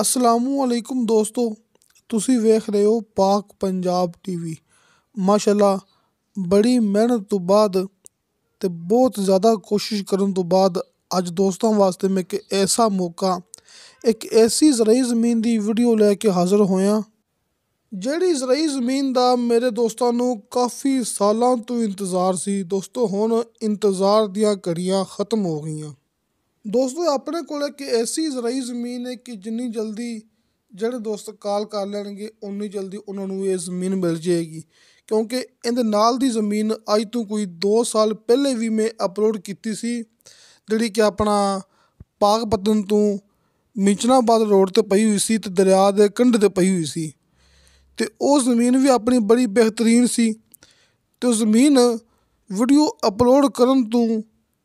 ਅਸਲਾਮੁ ਅਲੈਕੁਮ ਦੋਸਤੋ ਤੁਸੀਂ ਵੇਖ ਰਹੇ ਹੋ ਪਾਕ ਪੰਜਾਬ ਟੀਵੀ ਮਾਸ਼ਾਅੱਲਾ ਬੜੀ ਮਿਹਨਤ ਤੋਂ ਬਾਅਦ ਤੇ ਬਹੁਤ ਜ਼ਿਆਦਾ ਕੋਸ਼ਿਸ਼ ਕਰਨ ਤੋਂ ਬਾਅਦ ਅੱਜ ਦੋਸਤਾਂ ਵਾਸਤੇ ਮੈਂ ਇੱਕ ਐਸਾ ਮੌਕਾ ਇੱਕ ਐਸੀ ਜ਼ਰਾਈ ਜ਼ਮੀਨ ਦੀ ਵੀਡੀਓ ਲੈ ਕੇ ਹਾਜ਼ਰ ਹੋਇਆ ਜਿਹੜੀ ਜ਼ਰਾਈ ਜ਼ਮੀਨ ਦਾ ਮੇਰੇ ਦੋਸਤਾਂ ਨੂੰ ਕਾਫੀ ਸਾਲਾਂ ਤੋਂ ਇੰਤਜ਼ਾਰ ਸੀ ਦੋਸਤੋ ਹੁਣ ਇੰਤਜ਼ਾਰ ਦੀਆਂ ਘੜੀਆਂ ਖਤਮ ਹੋ ਗਈਆਂ ਦੋਸਤੋ ਆਪਣੇ ਕੋਲ ਇੱਕ ਐਸੀ ਜ਼ਰਾਈ ਜ਼ਮੀਨ ਹੈ ਕਿ ਜਿੰਨੀ ਜਲਦੀ ਜਿਹੜੇ ਦੋਸਤ ਕਾਲ ਕਰ ਲੈਣਗੇ ਉਨੀ ਜਲਦੀ ਉਹਨਾਂ ਨੂੰ ਇਹ ਜ਼ਮੀਨ ਮਿਲ ਜਾਏਗੀ ਕਿਉਂਕਿ ਇਹਦੇ ਨਾਲ ਦੀ ਜ਼ਮੀਨ ਅੱਜ ਤੋਂ ਕੋਈ 2 ਸਾਲ ਪਹਿਲੇ ਵੀ ਮੈਂ ਅਪਲੋਡ ਕੀਤੀ ਸੀ ਜਿਹੜੀ ਕਿ ਆਪਣਾ ਪਾਕਪਤਨ ਤੋਂ ਮਿੰਚਨਾਬਾਦ ਰੋਡ ਤੇ ਪਈ ਹੋਈ ਸੀ ਤੇ ਦਰਿਆ ਦੇ ਕੰਢੇ ਤੇ ਪਈ ਹੋਈ ਸੀ ਤੇ ਉਹ ਜ਼ਮੀਨ ਵੀ ਆਪਣੀ ਬੜੀ ਬਿਹਤਰੀਨ ਸੀ ਤੇ ਉਹ ਜ਼ਮੀਨ ਵੀਡੀਓ ਅਪਲੋਡ ਕਰਨ ਤੋਂ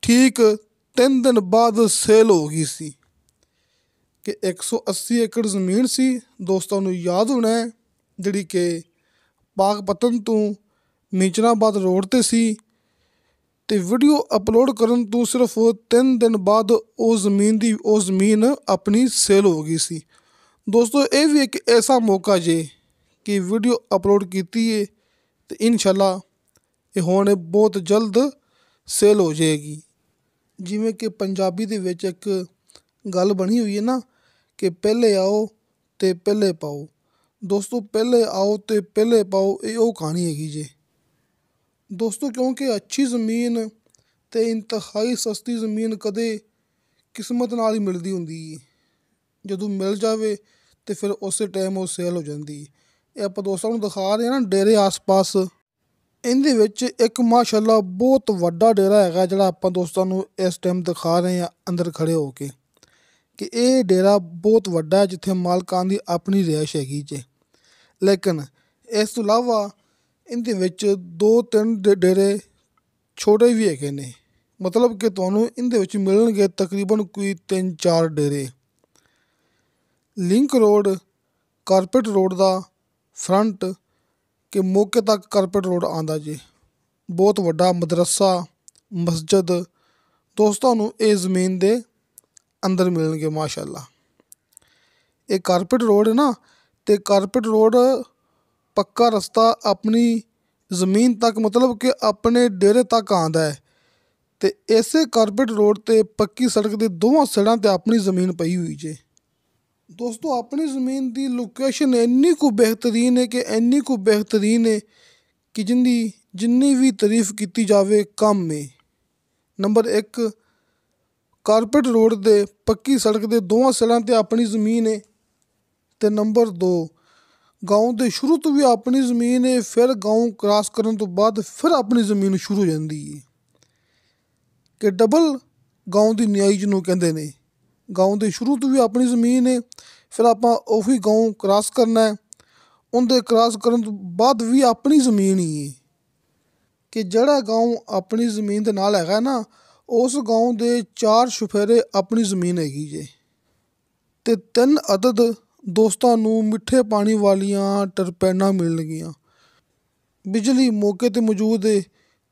ਠੀਕ ਤਿੰਨ ਦਿਨ ਬਾਅਦ ਸੇਲ ਹੋ ਗਈ ਸੀ ਕਿ 180 ਏਕੜ ਜ਼ਮੀਨ ਸੀ ਦੋਸਤਾਂ ਨੂੰ ਯਾਦ ਹੋਣਾ ਜਿਹੜੀ ਕਿ ਪਾਕਪਤਨ ਤੋਂ ਮੀਚਨਾਬਾਦ ਰੋਡ ਤੇ ਸੀ ਤੇ ਵੀਡੀਓ ਅਪਲੋਡ ਕਰਨ ਤੋਂ ਸਿਰਫ 3 ਦਿਨ ਬਾਅਦ ਉਹ ਜ਼ਮੀਨ ਦੀ ਉਹ ਜ਼ਮੀਨ ਆਪਣੀ ਸੇਲ ਹੋ ਗਈ ਸੀ ਦੋਸਤੋ ਇਹ ਵੀ ਇੱਕ ਐਸਾ ਮੌਕਾ ਜੇ ਕਿ ਵੀਡੀਓ ਅਪਲੋਡ ਕੀਤੀ ਏ ਤੇ ਇਨਸ਼ਾਅੱਲਾ ਇਹ ਹੁਣ ਬਹੁਤ ਜਲਦ ਸੇਲ ਹੋ ਜਾਏਗੀ ਜਿਵੇਂ ਕਿ ਪੰਜਾਬੀ ਦੇ ਵਿੱਚ ਇੱਕ ਗੱਲ ਬਣੀ ਹੋਈ ਹੈ ਨਾ ਕਿ ਪਹਿਲੇ ਆਓ ਤੇ ਪਹਿਲੇ ਪਾਓ ਦੋਸਤੋ ਪਹਿਲੇ ਆਓ ਤੇ ਪਹਿਲੇ ਪਾਓ ਇਹ ਉਹ ਕਹਾਣੀ ਹੈਗੀ ਜੇ ਦੋਸਤੋ ਕਿਉਂਕਿ ਅੱਛੀ ਜ਼ਮੀਨ ਤੇ ਇੰਤਹਾਈ ਸਸਤੀ ਜ਼ਮੀਨ ਕਦੇ ਕਿਸਮਤ ਨਾਲ ਹੀ ਮਿਲਦੀ ਹੁੰਦੀ ਹੈ ਜਦੋਂ ਮਿਲ ਜਾਵੇ ਤੇ ਫਿਰ ਉਸੇ ਟਾਈਮ ਉਹ ਸੇਲ ਹੋ ਜਾਂਦੀ ਹੈ ਇਹ ਆਪਾਂ ਦੋਸਤਾਂ ਨੂੰ ਦਿਖਾ ਰਹੇ ਹਾਂ ਨਾ ਡੇਰੇ ਆਸ-ਪਾਸ ਇਹਦੇ ਵਿੱਚ ਇੱਕ ਮਾਸ਼ਾਅੱਲਾ ਬਹੁਤ ਵੱਡਾ ਡੇਰਾ ਹੈਗਾ ਜਿਹੜਾ ਆਪਾਂ ਦੋਸਤਾਂ ਨੂੰ ਇਸ ਟਾਈਮ ਦਿਖਾ ਰਹੇ ਹਾਂ ਅੰਦਰ ਖੜੇ ਹੋ ਕੇ ਕਿ ਇਹ ਡੇਰਾ ਬਹੁਤ ਵੱਡਾ ਹੈ ਜਿੱਥੇ ਮਾਲਕਾਂ ਦੀ ਆਪਣੀ ਰਿਹਾਇਸ਼ ਹੈਗੀ ਜੇ ਲੇਕਿਨ ਇਸ ਤੋਂ ਇਲਾਵਾ ਇਹਦੇ ਵਿੱਚ ਦੋ ਤਿੰਨ ਡੇਰੇ ਛੋਟੇ ਵੀ ਹੈਗੇ ਨੇ ਮਤਲਬ ਕਿ ਤੁਹਾਨੂੰ ਇਹਦੇ ਵਿੱਚ ਮਿਲਣਗੇ ਤਕਰੀਬਨ ਕੋਈ 3-4 ਡੇਰੇ ਲਿੰਕ ਰੋਡ ਕਾਰਪੋਰੇਟ ਰੋਡ ਦਾ ਫਰੰਟ ਕਿ ਮੋਕੇ ਤੱਕ ਕਾਰਪੇਟ ਰੋਡ ਆਂਦਾ ਜੀ ਬਹੁਤ ਵੱਡਾ ਮਦਰਸਾ ਮਸਜਿਦ ਦੋਸਤਾਂ ਨੂੰ ਇਹ ਜ਼ਮੀਨ ਦੇ ਅੰਦਰ ਮਿਲਣਗੇ ਮਾਸ਼ਾਅੱਲਾ ਇਹ ਕਾਰਪੇਟ ਰੋਡ ਹੈ ਨਾ ਤੇ ਕਾਰਪੇਟ ਰੋਡ ਪੱਕਾ ਰਸਤਾ ਆਪਣੀ ਜ਼ਮੀਨ ਤੱਕ ਮਤਲਬ ਕਿ ਆਪਣੇ ਡੇਰੇ ਤੱਕ ਆਂਦਾ ਹੈ ਤੇ ਇਸੇ ਕਾਰਪੇਟ ਰੋਡ ਤੇ ਪੱਕੀ ਸੜਕ ਦੇ ਦੋਵਾਂ ਸਿਰਾਂ ਤੇ ਆਪਣੀ ਜ਼ਮੀਨ ਪਈ ਹੋਈ ਜੇ ਦੋਸਤੋ ਆਪਣੀ ਜ਼ਮੀਨ ਦੀ ਲੋਕੇਸ਼ਨ ਇੰਨੀ ਕੁ ਬਿਹਤਰੀਨ ਹੈ ਕਿ ਇੰਨੀ ਕੁ ਬਿਹਤਰੀਨ ਹੈ ਕਿ जिंदी ਜਿੰਨੀ ਵੀ ਤਾਰੀਫ ਕੀਤੀ ਜਾਵੇ ਕੰਮ ਹੈ ਨੰਬਰ 1 ਕਾਰਪੇਟ ਰੋਡ ਦੇ ਪੱਕੀ ਸੜਕ ਦੇ ਦੋਵਾਂ ਸਿਰਾਂ ਤੇ ਆਪਣੀ ਜ਼ਮੀਨ ਹੈ ਤੇ ਨੰਬਰ 2 گاؤں ਦੇ ਸ਼ੁਰੂ ਤੋਂ ਵੀ ਆਪਣੀ ਜ਼ਮੀਨ ਹੈ ਫਿਰ گاؤں ਕ੍ਰਾਸ ਕਰਨ ਤੋਂ ਬਾਅਦ ਫਿਰ ਆਪਣੀ ਜ਼ਮੀਨ ਸ਼ੁਰੂ ਹੋ ਜਾਂਦੀ ਹੈ ਕਿ ਡਬਲ گاؤں ਦੀ ਨਿਆਈ ਜਿਹਨੂੰ ਕਹਿੰਦੇ ਨੇ ਗਾਉਂ ਦੇ ਸ਼ੁਰੂ ਤੋਂ ਵੀ ਆਪਣੀ ਜ਼ਮੀਨ ਹੈ ਫਿਰ ਆਪਾਂ ਉਹੀ ਗਾਉਂ ਕ੍ਰਾਸ ਕਰਨਾ ਹੈ ਉਹਦੇ ਕ੍ਰਾਸ ਕਰਨ ਤੋਂ ਬਾਅਦ ਵੀ ਆਪਣੀ ਜ਼ਮੀਨ ਹੀ ਹੈ ਕਿ ਜਿਹੜਾ ਗਾਉਂ ਆਪਣੀ ਜ਼ਮੀਨ ਦੇ ਨਾਲ ਹੈਗਾ ਨਾ ਉਸ ਗਾਉਂ ਦੇ ਚਾਰ ਸ਼ੁਫੇਰੇ ਆਪਣੀ ਜ਼ਮੀਨ ਹੈਗੀ ਜੇ ਤੇ ਤਿੰਨ ਅਦਦ ਦੋਸਤਾਂ ਨੂੰ ਮਿੱਠੇ ਪਾਣੀ ਵਾਲੀਆਂ ਟਰਪੈਨਾ ਮਿਲਣਗੀਆਂ ਬਿਜਲੀ ਮੌਕੇ ਤੇ ਮੌਜੂਦ ਹੈ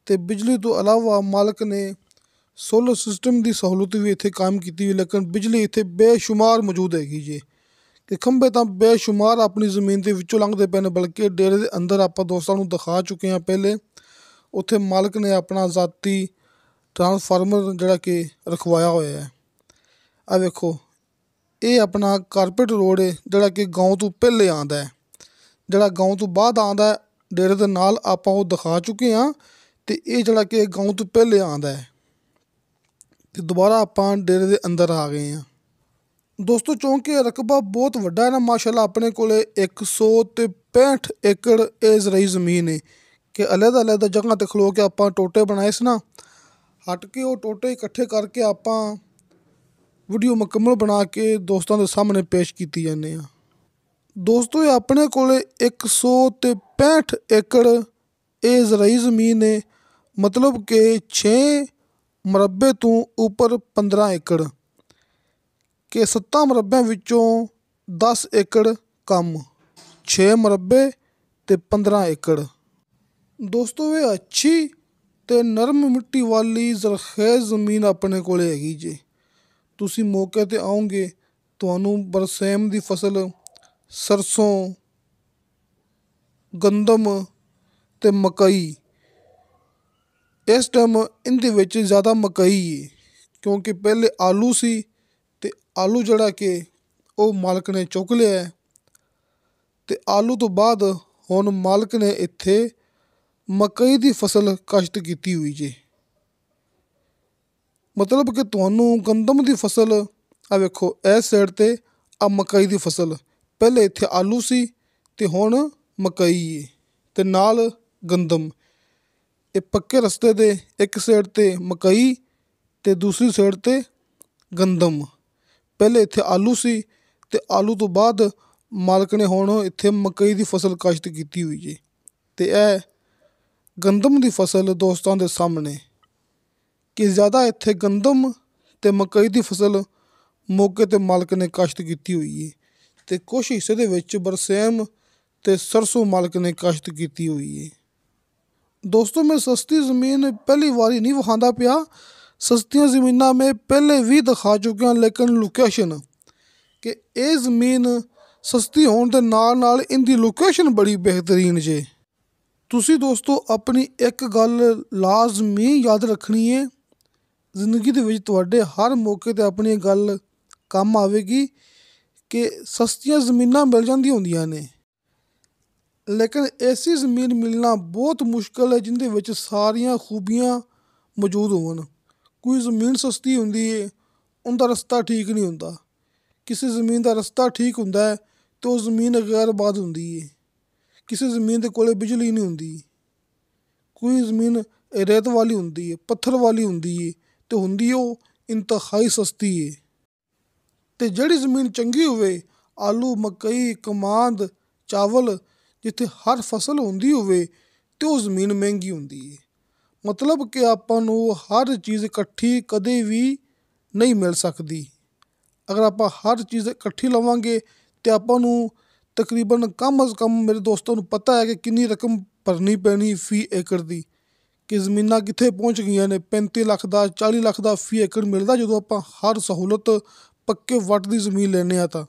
ਤੇ ਬਿਜਲੀ ਤੋਂ ਇਲਾਵਾ ਮਾਲਕ ਨੇ ਸੋਲਰ ਸਿਸਟਮ ਦੀ ਸਹੂਲਤ ਵੀ ਇੱਥੇ ਕਾਇਮ ਕੀਤੀ ਹੋਈ ਲੇਕਿਨ ਬਿਜਲੀ ਇੱਥੇ ਬੇਸ਼ੁਮਾਰ ਮੌਜੂਦ ਹੈਗੀ ਜੀ ਕਿ ਖੰਭੇ ਤਾਂ ਬੇਸ਼ੁਮਾਰ ਆਪਣੀ ਜ਼ਮੀਨ ਦੇ ਵਿੱਚੋਂ ਲੰਘਦੇ ਪਏ ਨੇ ਬਲਕਿ ਡੇਰੇ ਦੇ ਅੰਦਰ ਆਪਾਂ ਦੋਸਤਾਂ ਨੂੰ ਦਿਖਾ ਚੁੱਕੇ ਹਾਂ ਪਹਿਲੇ ਉੱਥੇ ਮਾਲਕ ਨੇ ਆਪਣਾ ਜ਼ਾਤੀ ਟਰਾਂਸਫਾਰਮਰ ਜਿਹੜਾ ਕਿ ਰਖਵਾਇਆ ਹੋਇਆ ਹੈ ਆ ਵੇਖੋ ਇਹ ਆਪਣਾ ਕਾਰਪੇਟ ਰੋਡ ਹੈ ਜਿਹੜਾ ਕਿ گاؤں ਤੋਂ ਪਹਿਲੇ ਆਂਦਾ ਹੈ ਜਿਹੜਾ گاؤں ਤੋਂ ਬਾਅਦ ਆਂਦਾ ਹੈ ਡੇਰੇ ਦੇ ਨਾਲ ਆਪਾਂ ਉਹ ਦਿਖਾ ਚੁੱਕੇ ਹਾਂ ਤੇ ਇਹ ਜਿਹੜਾ ਕਿ گاؤں ਤੋਂ ਪਹਿਲੇ ਆਂਦਾ ਹੈ ਤੇ ਦੁਬਾਰਾ ਆਪਾਂ ਡੇਰੇ ਦੇ ਅੰਦਰ ਆ ਗਏ ਆ ਦੋਸਤੋ ਚੌਂਕੇ ਰਕਬਾ ਬਹੁਤ ਵੱਡਾ ਹੈ ਨਾ ਮਾਸ਼ਾਅੱਲਾ ਆਪਣੇ ਕੋਲੇ 165 ਏਕੜ ਇਹ ਜ਼ਰਾਈ ਜ਼ਮੀਨ ਹੈ ਕਿ ਅਲੱਗ ਅਲੱਗ ਜਗ੍ਹਾ ਤੇ ਖਲੋ ਕੇ ਆਪਾਂ ਟੋਟੇ ਬਣਾਏ ਸੀ ਨਾ ਹਟ ਕੇ ਉਹ ਟੋਟੇ ਇਕੱਠੇ ਕਰਕੇ ਆਪਾਂ ਵੀਡੀਓ ਮੁਕੰਮਲ ਬਣਾ ਕੇ ਦੋਸਤਾਂ ਦੇ ਸਾਹਮਣੇ ਪੇਸ਼ ਕੀਤੀ ਜਾਂਦੇ ਆ ਦੋਸਤੋ ਇਹ ਆਪਣੇ ਕੋਲੇ 165 ਏਕੜ ਇਹ ਜ਼ਰਾਈ ਜ਼ਮੀਨ ਹੈ ਮਤਲਬ ਕਿ 6 ਮਰਬੇ ਤੋਂ ਉੱਪਰ 15 ਏਕੜ ਕਿ 7 ਮਰਬਿਆਂ ਵਿੱਚੋਂ 10 ਏਕੜ ਕੰਮ 6 ਮਰਬੇ ਤੇ 15 ਏਕੜ ਦੋਸਤੋ ਇਹ ਅੱਛੀ ਤੇ ਨਰਮ ਮਿੱਟੀ ਵਾਲੀ ਜ਼ਰਖੇਜ਼ ਜ਼ਮੀਨ ਆਪਣੇ ਕੋਲੇ ਹੈਗੀ ਜੀ ਤੁਸੀਂ ਮੌਕੇ ਤੇ ਆਉਂਗੇ ਤੁਹਾਨੂੰ ਬਰਸੇਮ ਦੀ ਫਸਲ ਸਰਸੋਂ ਗੰਦਮ ਤੇ ਮਕਈ ਇਸ ਟਾਈਮ ਇਹਦੇ ਵਿੱਚ ਜ਼ਿਆਦਾ ਮਕਈ ਕਿਉਂਕਿ ਪਹਿਲੇ ਆਲੂ ਸੀ ਤੇ ਆਲੂ ਜਿਹੜਾ ਕਿ ਉਹ ਮਾਲਕ ਨੇ ਚੁੱਕ ਲਿਆ ਤੇ ਆਲੂ ਤੋਂ ਬਾਅਦ ਹੁਣ ਮਾਲਕ ਨੇ ਇੱਥੇ ਮਕਈ ਦੀ ਫਸਲ ਕਸ਼ਤ ਕੀਤੀ ਹੋਈ ਜੇ ਮਤਲਬ ਕਿ ਤੁਹਾਨੂੰ ਗੰਦਮ ਦੀ ਫਸਲ ਆ ਵੇਖੋ ਇਸ ਸਾਈਡ ਤੇ ਆ ਮਕਈ ਦੀ ਫਸਲ ਪਹਿਲੇ ਇੱਥੇ ਆਲੂ ਸੀ ਤੇ ਹੁਣ ਮਕਈ ਤੇ ਨਾਲ ਗੰਦਮ ਇਹ ਪੱਕੇ ਰਸਤੇ ਦੇ ਇੱਕ ਸਾਈਡ ਤੇ ਮਕਈ ਤੇ ਦੂਸਰੀ ਸਾਈਡ ਤੇ ਗੰਦਮ ਪਹਿਲੇ ਇੱਥੇ ਆਲੂ ਸੀ ਤੇ ਆਲੂ ਤੋਂ ਬਾਅਦ ਮਾਲਕ ਨੇ ਹੁਣ ਇੱਥੇ ਮਕਈ ਦੀ ਫਸਲ ਕਾਸ਼ਤ ਕੀਤੀ ਹੋਈ ਏ ਤੇ ਇਹ ਗੰਦਮ ਦੀ ਫਸਲ ਦੋਸਤਾਂ ਦੇ ਸਾਹਮਣੇ ਕਿ ਜ਼ਿਆਦਾ ਇੱਥੇ ਗੰਦਮ ਤੇ ਮਕਈ ਦੀ ਫਸਲ ਮੌਕੇ ਤੇ ਮਾਲਕ ਨੇ ਕਾਸ਼ਤ ਕੀਤੀ ਹੋਈ ਏ ਤੇ ਕੁਝ ਹਿੱਸੇ ਦੇ ਵਿੱਚ ਬਰਸੇਮ ਤੇ ਸਰਸੋਂ ਮਾਲਕ ਨੇ ਕਾਸ਼ਤ ਕੀਤੀ ਹੋਈ ਏ ਦੋਸਤੋ ਮੈਂ ਸਸਤੀ ਜ਼ਮੀਨ ਪਹਿਲੀ ਵਾਰੀ ਨਹੀਂ ਵਖਾਂਦਾ ਪਿਆ ਸਸਤੀਆਂ ਜ਼ਮੀਨਾਂ ਮੈਂ ਪਹਿਲੇ ਵੀ ਦਿਖਾ ਚੁੱਕਿਆ ਲੇਕਿਨ ਲੋਕੇਸ਼ਨ ਕਿ ਇਹ ਜ਼ਮੀਨ ਸਸਤੀ ਹੋਣ ਦੇ ਨਾਲ ਨਾਲ ਇਹਦੀ ਲੋਕੇਸ਼ਨ ਬੜੀ ਬਿਹਤਰੀਨ ਜੇ ਤੁਸੀਂ ਦੋਸਤੋ ਆਪਣੀ ਇੱਕ ਗੱਲ ਲਾਜ਼ਮੀ ਯਾਦ ਰੱਖਣੀ ਹੈ ਜ਼ਿੰਦਗੀ ਦੇ ਵਿੱਚ ਤੁਹਾਡੇ ਹਰ ਮੌਕੇ ਤੇ ਆਪਣੀ ਗੱਲ ਕੰਮ ਆਵੇਗੀ ਕਿ ਸਸਤੀਆਂ ਜ਼ਮੀਨਾਂ ਮਿਲ ਜਾਂਦੀਆਂ ਹੁੰਦੀਆਂ ਨੇ ਲੇਕਿਨ ਐਸੀ ਜ਼ਮੀਨ ਮਿਲਣਾ ਬਹੁਤ ਮੁਸ਼ਕਲ ਹੈ ਜਿੰਦੇ ਵਿੱਚ ਸਾਰੀਆਂ ਖੂਬੀਆਂ ਮੌਜੂਦ ਹੋਣ ਕੋਈ ਜ਼ਮੀਨ ਸਸਤੀ ਹੁੰਦੀ ਹੈ ਉਹਦਾ ਰਸਤਾ ਠੀਕ ਨਹੀਂ ਹੁੰਦਾ ਕਿਸੇ ਜ਼ਮੀਨ ਦਾ ਰਸਤਾ ਠੀਕ ਹੁੰਦਾ ਹੈ ਤੇ ਉਹ ਜ਼ਮੀਨ ਗੈਰ ਬਾਦ ਹੁੰਦੀ ਹੈ ਕਿਸੇ ਜ਼ਮੀਨ ਦੇ ਕੋਲੇ ਬਿਜਲੀ ਨਹੀਂ ਹੁੰਦੀ ਕੋਈ ਜ਼ਮੀਨ ਰੇਤ ਵਾਲੀ ਹੁੰਦੀ ਹੈ ਪੱਥਰ ਵਾਲੀ ਹੁੰਦੀ ਹੈ ਤੇ ਹੁੰਦੀ ਉਹ ਇੰਤਹਾਈ ਸਸਤੀ ਹੈ ਤੇ ਜਿਹੜੀ ਜ਼ਮੀਨ ਚੰਗੀ ਹੋਵੇ ਆਲੂ ਮੱਕਈ ਕਮਾਂਦ ਚਾਵਲ ਜਿੱਥੇ ਹਰ ਫਸਲ ਹੁੰਦੀ ਹੋਵੇ ਤੇ ਉਹ ਜ਼ਮੀਨ ਮਹਿੰਗੀ ਹੁੰਦੀ ਹੈ ਮਤਲਬ ਕਿ ਆਪਾਂ ਨੂੰ ਹਰ ਚੀਜ਼ ਇਕੱਠੀ ਕਦੇ ਵੀ ਨਹੀਂ ਮਿਲ ਸਕਦੀ ਅਗਰ ਆਪਾਂ ਹਰ ਚੀਜ਼ ਇਕੱਠੀ ਲਵਾਂਗੇ ਤੇ ਆਪਾਂ ਨੂੰ ਤਕਰੀਬਨ ਕਮ ਅਜ਼ ਕਮ ਮੇਰੇ ਦੋਸਤਾਂ ਨੂੰ ਪਤਾ ਹੈ ਕਿ ਕਿੰਨੀ ਰਕਮ ਭਰਨੀ ਪੈਣੀ ਫੀ ਏਕੜ ਦੀ ਕਿ ਜ਼ਮੀਨਾਂ ਕਿੱਥੇ ਪਹੁੰਚ ਗਈਆਂ ਨੇ 35 ਲੱਖ ਦਾ 40 ਲੱਖ ਦਾ ਫੀ ਏਕੜ ਮਿਲਦਾ ਜਦੋਂ ਆਪਾਂ ਹਰ ਸਹੂਲਤ ਪੱਕੇ ਵੱਟ ਦੀ ਜ਼ਮੀਨ ਲੈਨੇ ਆ ਤਾਂ